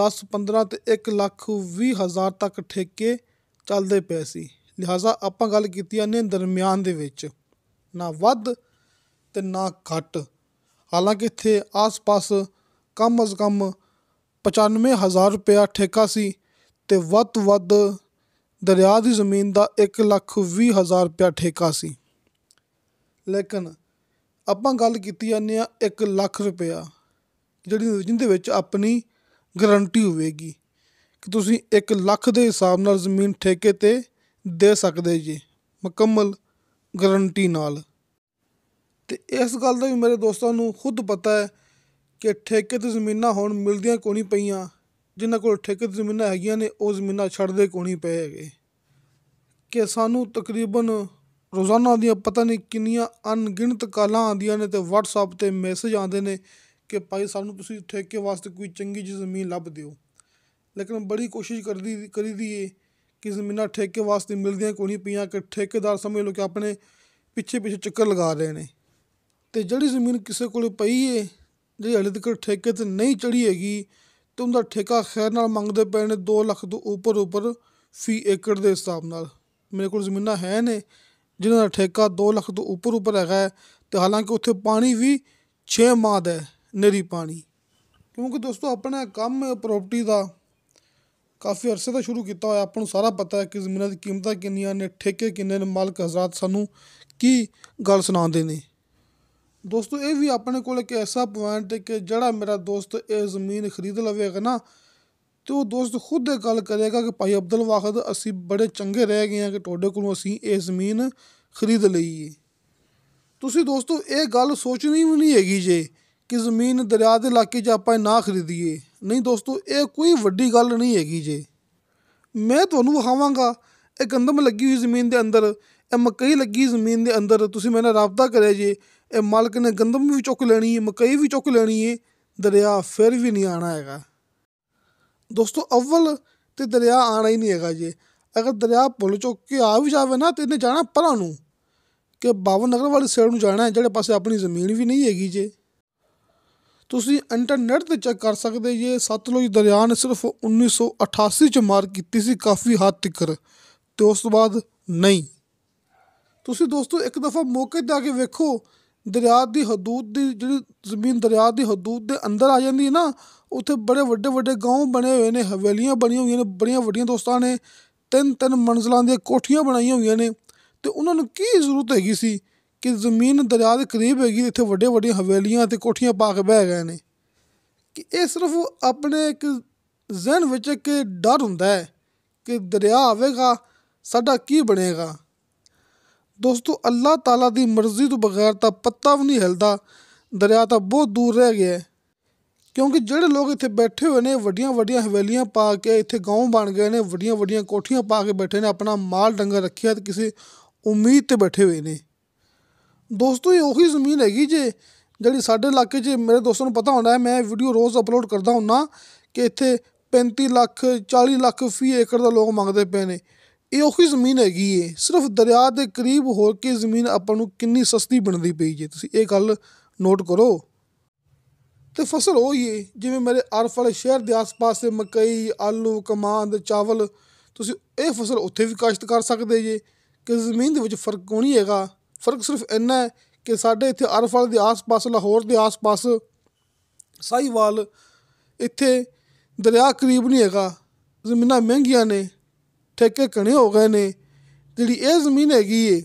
10 15 ਤੇ 1 ਲੱਖ 20000 ਤੱਕ ਠੇਕੇ ਚੱਲਦੇ ਪਏ ਸੀ ਲਿਹਾਜ਼ਾ ਆਪਾਂ ਗੱਲ ਕੀਤੀ ਆ ਨੇ ਦਰਮਿਆਨ ਦੇ ਵਿੱਚ ਨਾ ਵੱਧ ਤੇ ਨਾ ਘੱਟ ਹਾਲਾਂਕਿ ਇੱਥੇ ਆਸ-ਪਾਸ ਕਮ ਅਜ਼ ਕਮ 95000 ਰੁਪਇਆ ਠੇਕਾ ਸੀ ਤੇ ਵੱਧ ਵੱਧ ਦਰਿਆ ਦੀ ਜ਼ਮੀਨ ਦਾ 120000 ਰੁਪਇਆ ਠੇਕਾ ਸੀ ਲੇਕਿਨ ਆਪਾਂ ਗੱਲ ਕੀਤੀ ਜਾਂਦੇ ਆ 1 ਲੱਖ ਰੁਪਇਆ ਜਿਹੜੀ ਜਿੰਦੇ ਵਿੱਚ ਆਪਣੀ ਗਾਰੰਟੀ ਹੋਵੇਗੀ ਕਿ ਤੁਸੀਂ 1 ਲੱਖ ਦੇ ਹਿਸਾਬ ਨਾਲ ਜ਼ਮੀਨ ਠੇਕੇ ਤੇ ਦੇ ਸਕਦੇ ਜੀ ਮੁਕੰਮਲ ਗਾਰੰਟੀ ਨਾਲ ਤੇ ਇਸ ਗੱਲ ਦਾ ਵੀ ਮੇਰੇ ਦੋਸਤਾਂ ਨੂੰ ਖੁਦ ਪਤਾ ਹੈ ਕਿ ਠੇਕੇ 'ਤੇ ਜ਼ਮੀਨਾਂ ਹੁਣ ਮਿਲਦੀਆਂ ਕੋਣੀ ਨਹੀਂ ਪਈਆਂ ਜਿਨ੍ਹਾਂ ਕੋਲ ਠੇਕੇ 'ਤੇ ਜ਼ਮੀਨਾਂ ਹੈਗੀਆਂ ਨੇ ਉਹ ਜ਼ਮੀਨਾਂ ਛੱਡਦੇ ਕੋਣੀ ਨਹੀਂ ਪਏ ਹੈਗੇ ਕਿ ਸਾਨੂੰ ਤਕਰੀਬਨ ਰੋਜ਼ਾਨਾ ਦੀਆਂ ਪਤਾ ਨਹੀਂ ਕਿੰਨੀਆਂ ਅਣਗਿਣਤ ਕਾਲਾਂ ਆਉਂਦੀਆਂ ਨੇ ਤੇ WhatsApp 'ਤੇ ਮੈਸੇਜ ਆਉਂਦੇ ਨੇ ਕਿ ਭਾਈ ਸਾਨੂੰ ਤੁਸੀਂ ਠੇਕੇ ਵਾਸਤੇ ਕੋਈ ਚੰਗੀ ਜਿਹੀ ਜ਼ਮੀਨ ਲੱਭ ਦਿਓ ਲੇਕਿਨ ਬੜੀ ਕੋਸ਼ਿਸ਼ ਕਰਦੀ ਕਰੀ ਏ ਕਿ ਜ਼ਮੀਨਾਂ ਠੇਕੇ ਵਾਸਤੇ ਮਿਲਦੀਆਂ ਕੋਣੀ ਨਹੀਂ ਪਈਆਂ ਕਿ ਠੇਕੇਦਾਰ ਸਮਝ ਲੋ ਕਿ ਆਪਣੇ ਪਿੱਛੇ ਪਿੱਛੇ ਚੱਕਰ ਲਗਾ ਰਹੇ ਨੇ ਤੇ ਜਿਹੜੀ ਜ਼ਮੀਨ ਕਿਸੇ ਕੋਲ ਪਈ ਏ ਜਿਹੜੀ ਹਲੇ ਤੱਕ ਠੇਕੇ 'ਤੇ ਨਹੀਂ ਚੜੀ ਹੈਗੀ ਤੇ ਉਹਦਾ ਠੇਕਾ ਖੈਰ ਨਾਲ ਮੰਗਦੇ ਪਏ ਨੇ 2 ਲੱਖ ਤੋਂ ਉੱਪਰ ਉੱਪਰ ਫੀ ਏਕੜ ਦੇ ਹਿਸਾਬ ਨਾਲ ਮੇਰੇ ਕੋਲ ਜ਼ਮੀਨਾਂ ਹੈ ਨੇ ਜਿਨ੍ਹਾਂ ਦਾ ਠੇਕਾ 2 ਲੱਖ ਤੋਂ ਉੱਪਰ ਉੱਪਰ ਹੈਗਾ ਤੇ ਹਾਲਾਂਕਿ ਉੱਥੇ ਪਾਣੀ ਵੀ 6 ਮਾਦ ਹੈ ਨਰੀ ਪਾਣੀ ਕਿਉਂਕਿ ਦੋਸਤੋ ਆਪਣਾ ਕੰਮ ਪ੍ਰਾਪਰਟੀ ਦਾ ਕਾਫੀ ਅਰਸੇ ਤੋਂ ਸ਼ੁਰੂ ਕੀਤਾ ਹੋਇਆ ਆਪਾਂ ਨੂੰ ਸਾਰਾ ਪਤਾ ਹੈ ਕਿ ਜ਼ਮੀਨਾਂ ਦੀ ਕੀਮਤਾਂ ਕਿੰਨੀਆਂ ਨੇ ਠੇਕੇ ਕਿੰਨੇ ਨੇ ਮਾਲਕ ਹਜ਼ਰਤ ਸਾਨੂੰ ਕੀ ਗੱਲ ਸੁਣਾਉਂਦੇ ਨੇ ਦੋਸਤੋ ਇਹ ਵੀ ਆਪਣੇ ਕੋਲ ਇੱਕ ਐਸਾ ਪੁਆਇੰਟ ਹੈ ਕਿ ਜਿਹੜਾ ਮੇਰਾ ਦੋਸਤ ਇਹ ਜ਼ਮੀਨ ਖਰੀਦ ਲਵੇਗਾ ਨਾ ਤੇ ਉਹ ਦੋਸਤ ਖੁਦ ਇਹ ਗੱਲ ਕਰੇਗਾ ਕਿ ਭਾਈ ਅਬਦੁਲ ਵਾਹਦ ਅਸੀਂ ਬੜੇ ਚੰਗੇ ਰਹਿ ਗਏ ਹਾਂ ਕਿ ਤੁਹਾਡੇ ਕੋਲੋਂ ਅਸੀਂ ਇਹ ਜ਼ਮੀਨ ਖਰੀਦ ਲਈਏ ਤੁਸੀਂ ਦੋਸਤੋ ਇਹ ਗੱਲ ਸੋਚਣੀ ਵੀ ਨਹੀਂ ਹੈਗੀ ਜੇ ਕਿ ਜ਼ਮੀਨ ਦਰਿਆ ਦੇ ਇਲਾਕੇ 'ਚ ਆਪਾਂ ਨਾ ਖਰੀਦੀਏ ਨਹੀਂ ਦੋਸਤੋ ਇਹ ਕੋਈ ਵੱਡੀ ਗੱਲ ਨਹੀਂ ਹੈਗੀ ਜੇ ਮੈਂ ਤੁਹਾਨੂੰ ਵਿਖਾਵਾਂਗਾ ਇਹ ਗੰਦਮ ਲੱਗੀ ਹੋਈ ਜ਼ਮੀਨ ਦੇ ਅੰਦਰ ਇਹ ਮੱਕੀ ਲੱਗੀ ਜ਼ਮੀਨ ਦੇ ਅੰਦਰ ਤੁਸੀਂ ਮੇਰੇ ਨਾਲ ਰਾਬਤਾ ਕਰਿਆ ਜੇ ਇਹ ਮਾਲਕ ਨੇ ਗੰਦਮ ਵੀ ਚੁੱਕ ਲੈਣੀ ਹੈ ਮਕਈ ਵੀ ਚੁੱਕ ਲੈਣੀ ਹੈ ਦਰਿਆ ਫਿਰ ਵੀ ਨਹੀਂ ਆਣਾ ਹੈਗਾ ਦੋਸਤੋ ਅਵਲ ਤੇ ਦਰਿਆ ਆਣਾ ਹੀ ਨਹੀਂ ਹੈਗਾ ਜੇ ਅਗਰ ਦਰਿਆ ਭੁੱਲ ਚੁੱਕ ਕੇ ਆ ਵੀ ਜਾਵੇ ਨਾ ਤੇ ਇਹਨੇ ਜਾਣਾ ਪਰਾਂ ਨੂੰ ਕਿ ਬਾਵਨ ਨਗਰ ਵਾਲੀ ਸਾਈਡ ਨੂੰ ਜਾਣਾ ਹੈ ਜਿਹੜੇ ਪਾਸੇ ਆਪਣੀ ਜ਼ਮੀਨ ਵੀ ਨਹੀਂ ਹੈਗੀ ਜੇ ਤੁਸੀਂ ਇੰਟਰਨੈਟ ਤੇ ਚੈੱਕ ਕਰ ਸਕਦੇ ਜੇ ਸਤਲੁਜ ਦਰਿਆ ਨੇ ਸਿਰਫ 1988 ਚ ਮਾਰ ਕੀਤੀ ਸੀ ਕਾਫੀ ਹੱਦ ਤੱਕ ਤੇ ਉਸ ਤੋਂ ਬਾਅਦ ਨਹੀਂ ਤੁਸੀਂ ਦੋਸਤੋ ਇੱਕ ਦਫਾ ਮੌਕੇ ਤੇ ਆ ਕੇ ਵੇਖੋ ਦਰਿਆ ਦੀ ਹਦੂਦ ਦੀ ਜਿਹੜੀ ਜ਼ਮੀਨ ਦਰਿਆ ਦੀ ਹਦੂਦ ਦੇ ਅੰਦਰ ਆ ਜਾਂਦੀ ਹੈ ਨਾ ਉੱਥੇ ਬੜੇ ਵੱਡੇ ਵੱਡੇ گاؤں ਬਣੇ ਹੋਏ ਨੇ ਹਵੇਲੀਆਂ ਬਣੀਆਂ ਹੋਈਆਂ ਨੇ ਬੜੀਆਂ ਵੱਡੀਆਂ ਦੋਸਤਾਂ ਨੇ ਤਿੰਨ ਤਿੰਨ ਮੰਜ਼ਲਾਂ ਦੀਆਂ ਕੋਠੀਆਂ ਬਣਾਈਆਂ ਹੋਈਆਂ ਨੇ ਤੇ ਉਹਨਾਂ ਨੂੰ ਕੀ ਜ਼ਰੂਰਤ ਹੈਗੀ ਸੀ ਕਿ ਜ਼ਮੀਨ ਦਰਿਆ ਦੇ ਕਰੀਬ ਹੈਗੀ ਇੱਥੇ ਵੱਡੇ ਵੱਡੇ ਹਵੇਲੀਆਂ ਤੇ ਕੋਠੀਆਂ ਪਾ ਕੇ ਬਹਿ ਗਏ ਨੇ ਕਿ ਇਹ ਸਿਰਫ ਆਪਣੇ ਇੱਕ ਜ਼ਹਿਨ ਵਿੱਚ ਇੱਕ ਡਰ ਹੁੰਦਾ ਹੈ ਕਿ ਦਰਿਆ ਆਵੇਗਾ ਸਾਡਾ ਕੀ ਬਣੇਗਾ ਦੋਸਤੋ ਅੱਲਾਹ ਤਾਲਾ ਦੀ ਮਰਜ਼ੀ ਤੋਂ ਬਗੈਰ ਤਾਂ ਪੱਤਾ ਵੀ ਨਹੀਂ ਹਿਲਦਾ ਦਰਿਆ ਤਾਂ ਬਹੁਤ ਦੂਰ ਰਹਿ ਗਿਆ ਕਿਉਂਕਿ ਜਿਹੜੇ ਲੋਕ ਇੱਥੇ ਬੈਠੇ ਹੋਏ ਨੇ ਵੱਡੀਆਂ ਵੱਡੀਆਂ ਹਵੇਲੀਆਂ ਪਾ ਕੇ ਇੱਥੇ گاਉਂ ਬਣ ਗਏ ਨੇ ਵੱਡੀਆਂ ਵੱਡੀਆਂ ਕੋਠੀਆਂ ਪਾ ਕੇ ਬੈਠੇ ਨੇ ਆਪਣਾ ਮਾਲ ਡੰਗਰ ਰੱਖਿਆ ਤੇ ਕਿਸੇ ਉਮੀਦ ਤੇ ਬੈਠੇ ਹੋਏ ਨੇ ਦੋਸਤੋ ਇਹ ਉਹੀ ਜ਼ਮੀਨ ਹੈਗੀ ਜੇ ਜਿਹੜੀ ਸਾਡੇ ਇਲਾਕੇ 'ਚ ਮੇਰੇ ਦੋਸਤਾਂ ਨੂੰ ਪਤਾ ਹੁੰਦਾ ਹੈ ਮੈਂ ਵੀਡੀਓ ਰੋਜ਼ ਅਪਲੋਡ ਕਰਦਾ ਹੁੰਨਾ ਕਿ ਇੱਥੇ 35 ਲੱਖ 40 ਲੱਖ ਫੀ ਏਕੜ ਦਾ ਲੋਕ ਮੰਗਦੇ ਪਏ ਨੇ ਇਹ ਉਹੀ ਜ਼ਮੀਨ ਹੈਗੀ ਏ ਸਿਰਫ ਦਰਿਆ ਦੇ ਕਰੀਬ ਹੋ ਕੇ ਜ਼ਮੀਨ ਆਪਾਂ ਨੂੰ ਕਿੰਨੀ ਸਸਤੀ ਬਣਦੀ ਪਈ ਜੇ ਤੁਸੀਂ ਇਹ ਗੱਲ ਨੋਟ ਕਰੋ ਤੇ ਫਸਲ ਉਹ ਹੀ ਏ ਜਿਵੇਂ ਮੇਰੇ ਆਰਫ ਵਾਲੇ ਸ਼ਹਿਰ ਦੇ ਆਸ-ਪਾਸ ਦੇ ਮਕਈ ਆਲੂ ਕਮਾਂਦ ਚਾਵਲ ਤੁਸੀਂ ਇਹ ਫਸਲ ਉੱਥੇ ਵੀ ਕਾਸ਼ਤ ਕਰ ਸਕਦੇ ਜੇ ਕਿ ਜ਼ਮੀਨ ਦੇ ਵਿੱਚ ਫਰਕ ਕੋਈ ਹੈਗਾ ਫਰਕ ਸਿਰਫ ਇੰਨਾ ਹੈ ਕਿ ਸਾਡੇ ਇੱਥੇ ਆਰਫ ਵਾਲੇ ਦੇ ਆਸ-ਪਾਸ ਲਾਹੌਰ ਦੇ ਆਸ-ਪਾਸ ਸਾਈਵਾਲ ਇੱਥੇ ਦਰਿਆ ਕਰੀਬ ਨਹੀਂ ਹੈਗਾ ਜ਼ਮੀਨਾਂ ਮਹਿੰਗੀਆਂ ਨੇ ਠੇਕੇ ਕਣੇ ਹੋ ਗਏ ਨੇ ਜਿਹੜੀ ਇਹ ਜ਼ਮੀਨ ਹੈਗੀ ਏ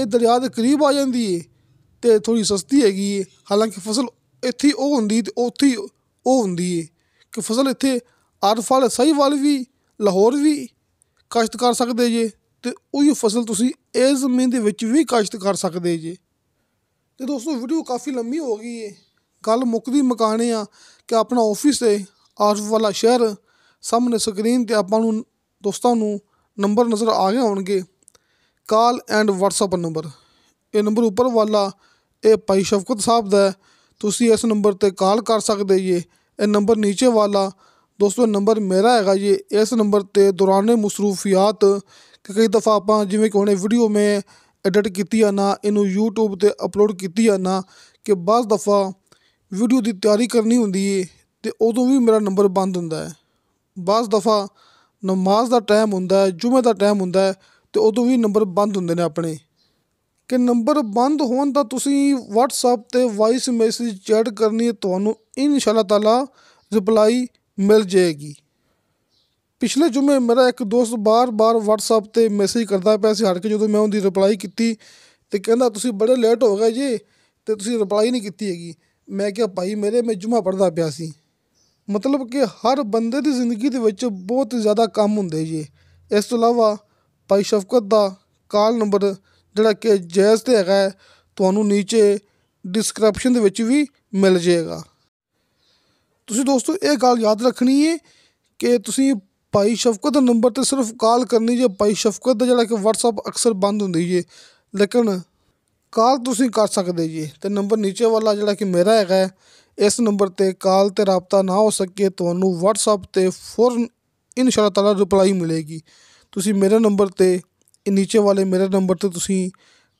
ਇਹ ਦਰਿਆ ਦੇ ਕਰੀਬ ਆ ਜਾਂਦੀ ਏ ਤੇ ਥੋੜੀ ਸਸਤੀ ਹੈਗੀ ਏ ਹਾਲਾਂਕਿ ਫਸਲ ਇੱਥੇ ਉਹ ਹੁੰਦੀ ਤੇ ਉੱਥੇ ਉਹ ਹੁੰਦੀ ਏ ਕਿ ਫਸਲ ਇੱਥੇ ਸਹੀ ਵਾਲ ਵੀ ਲਾਹੌਰ ਵੀ ਕਾਸ਼ਤ ਕਰ ਸਕਦੇ ਜੇ ਤੇ ਉਹੀ ਫਸਲ ਤੁਸੀਂ ਇਹ ਜ਼ਮੀਨ ਦੇ ਵਿੱਚ ਵੀ ਕਾਸ਼ਤ ਕਰ ਸਕਦੇ ਜੇ ਤੇ ਦੋਸਤੋ ਵੀਡੀਓ ਕਾਫੀ ਲੰਮੀ ਹੋ ਗਈ ਏ ਗੱਲ ਮੁੱਕਦੀ ਮਕਾਣੇ ਆ ਕਿ ਆਪਣਾ ਆਫਿਸ ਹੈ ਆਰਫ ਵਾਲਾ ਸ਼ਹਿਰ ਸਾਹਮਣੇ ਸਕਰੀਨ ਤੇ ਆਪਾਂ ਨੂੰ ਦੋਸਤਾਂ ਨੂੰ ਨੰਬਰ ਨਜ਼ਰ ਆ ਗਏ ਹੋਣਗੇ ਕਾਲ ਐਂਡ WhatsApp ਨੰਬਰ ਇਹ ਨੰਬਰ ਉੱਪਰ ਵਾਲਾ ਇਹ ਭਾਈ ਸ਼ਫਕਤ ਸਾਹਿਬ ਦਾ ਤੁਸੀਂ ਇਸ ਨੰਬਰ ਤੇ ਕਾਲ ਕਰ ਸਕਦੇ ਜੀ ਇਹ ਨੰਬਰ ਨੀਚੇ ਵਾਲਾ ਦੋਸਤੋ ਨੰਬਰ ਮੇਰਾ ਹੈਗਾ ਜੀ ਇਸ ਨੰਬਰ ਤੇ ਦੌਰਾਨੇ ਮਸਰੂਫੀਅਤ ਕਈ ਦਫਾ ਆਪਾਂ ਜਿਵੇਂ ਕਿ ਹੁਣੇ ਵੀਡੀਓ ਮੈਂ ਐਡਿਟ ਕੀਤੀ ਆ ਨਾ ਇਹਨੂੰ YouTube ਤੇ ਅਪਲੋਡ ਕੀਤੀ ਆ ਨਾ ਕਿ ਬਾਅਦ ਦਫਾ ਵੀਡੀਓ ਦੀ ਤਿਆਰੀ ਕਰਨੀ ਹੁੰਦੀ ਏ ਤੇ ਉਦੋਂ ਵੀ ਮੇਰਾ ਨੰਬਰ ਬੰਦ ਹੁੰਦਾ ਹੈ ਬਾਅਦ ਦਫਾ ਨਮਾਜ਼ ਦਾ ਟਾਈਮ ਹੁੰਦਾ ਹੈ ਜੁਮੇ ਦਾ ਟਾਈਮ ਹੁੰਦਾ ਹੈ ਤੇ ਉਦੋਂ ਵੀ ਨੰਬਰ ਬੰਦ ਹੁੰਦੇ ਨੇ ਆਪਣੇ ਕਿ ਨੰਬਰ ਬੰਦ ਹੋਣ ਦਾ ਤੁਸੀਂ WhatsApp ਤੇ ਵਾਇਸ ਮੈਸੇਜ ਚੈਟ ਕਰਨੀ ਹੈ ਤੁਹਾਨੂੰ ਇਨਸ਼ਾਅੱਲਾ ਤਾਲਾ ਰਿਪਲਾਈ ਮਿਲ ਜਾਏਗੀ ਪਿਛਲੇ ਜੁਮੇ ਮੇਰਾ ਇੱਕ ਦੋਸਤ ਬਾਰ-ਬਾਰ WhatsApp ਤੇ ਮੈਸੇਜ ਕਰਦਾ ਪਿਆ ਸੀ ਹਟ ਕੇ ਜਦੋਂ ਮੈਂ ਉਹਦੀ ਰਿਪਲਾਈ ਕੀਤੀ ਤੇ ਕਹਿੰਦਾ ਤੁਸੀਂ ਬੜੇ ਲੇਟ ਹੋ ਗਏ ਜੀ ਤੇ ਤੁਸੀਂ ਰਿਪਲਾਈ ਨਹੀਂ ਕੀਤੀ ਹੈਗੀ ਮੈਂ ਕਿਹਾ ਭਾਈ ਮੇਰੇ ਮੈਂ ਜੁਮਾ ਪੜਦਾ ਪਿਆ ਸੀ ਮਤਲਬ ਕਿ ਹਰ ਬੰਦੇ ਦੀ ਜ਼ਿੰਦਗੀ ਦੇ ਵਿੱਚ ਬਹੁਤ ਜ਼ਿਆਦਾ ਕੰਮ ਹੁੰਦੇ ਜੀ ਇਸ ਤੋਂ ਇਲਾਵਾ ਭਾਈ ਸ਼ਫਕਤ ਦਾ ਕਾਲ ਨੰਬਰ ਜਿਹੜਾ ਕਿ ਜੈਸ 'ਤੇ ਹੈਗਾ ਤੁਹਾਨੂੰ ਨੀਚੇ ਡਿਸਕ੍ਰਿਪਸ਼ਨ ਦੇ ਵਿੱਚ ਵੀ ਮਿਲ ਜਾਏਗਾ ਤੁਸੀਂ ਦੋਸਤੋ ਇਹ ਗੱਲ ਯਾਦ ਰੱਖਣੀ ਹੈ ਕਿ ਤੁਸੀਂ ਭਾਈ ਸ਼ਫਕਤ ਦਾ ਨੰਬਰ ਤੇ ਸਿਰਫ ਕਾਲ ਕਰਨੀ ਜੇ ਭਾਈ ਸ਼ਫਕਤ ਦਾ ਜਿਹੜਾ ਕਿ WhatsApp ਅਕਸਰ ਬੰਦ ਹੁੰਦੀ ਜੇ ਲੇਕਿਨ ਕਾਲ ਤੁਸੀਂ ਕਰ ਸਕਦੇ ਜੀ ਤੇ ਨੰਬਰ ਨੀਚੇ ਵਾਲਾ ਜਿਹੜਾ ਕਿ ਮੇਰਾ ਹੈਗਾ ਇਸ ਨੰਬਰ ਤੇ ਕਾਲ ਤੇ ਰਾਬਤਾ ਨਾ ਹੋ ਸਕੇ ਤੁਹਾਨੂੰ WhatsApp ਤੇ ਫੌਰਨ ਇਨਸ਼ਾ ਅੱਲਾਹ ਰਿਪਲਾਈ ਮਿਲੇਗੀ ਤੁਸੀਂ ਮੇਰੇ ਨੰਬਰ ਤੇ ਨੀਚੇ ਵਾਲੇ ਮੇਰੇ ਨੰਬਰ ਤੇ ਤੁਸੀਂ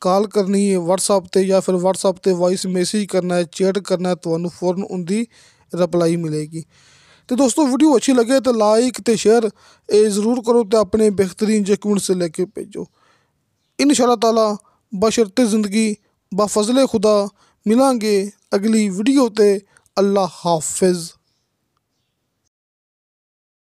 ਕਾਲ ਕਰਨੀ ਹੈ WhatsApp ਤੇ ਜਾਂ ਫਿਰ WhatsApp ਤੇ ਵਾਇਸ ਮੈਸੇਜ ਕਰਨਾ ਹੈ ਚੈਟ ਕਰਨਾ ਹੈ ਤੁਹਾਨੂੰ ਫੌਰਨ ਉਹਦੀ ਰਿਪਲਾਈ ਮਿਲੇਗੀ ਤੇ ਦੋਸਤੋ ਵੀਡੀਓ ਅੱਛੀ ਲੱਗੇ ਤਾਂ ਲਾਈਕ ਤੇ ਸ਼ੇਅਰ ਇਹ ਜ਼ਰੂਰ ਕਰੋ ਤੇ ਆਪਣੇ ਬਿਹਤਰੀਨ ਜਕੂਨ ਸੇ ਲੈ ਕੇ ਭੇਜੋ ਇਨਸ਼ਾ ਅੱਲਾਹ ਤਾਲਾ ਬਸ਼ਰਤੇ ਜ਼ਿੰਦਗੀ ਬਾ ਖੁਦਾ ਮਿਲਾਂਗੇ ਅਗਲੀ ਵੀਡੀਓ ਤੇ ਅੱਲਾ ਹਾਫਿਜ਼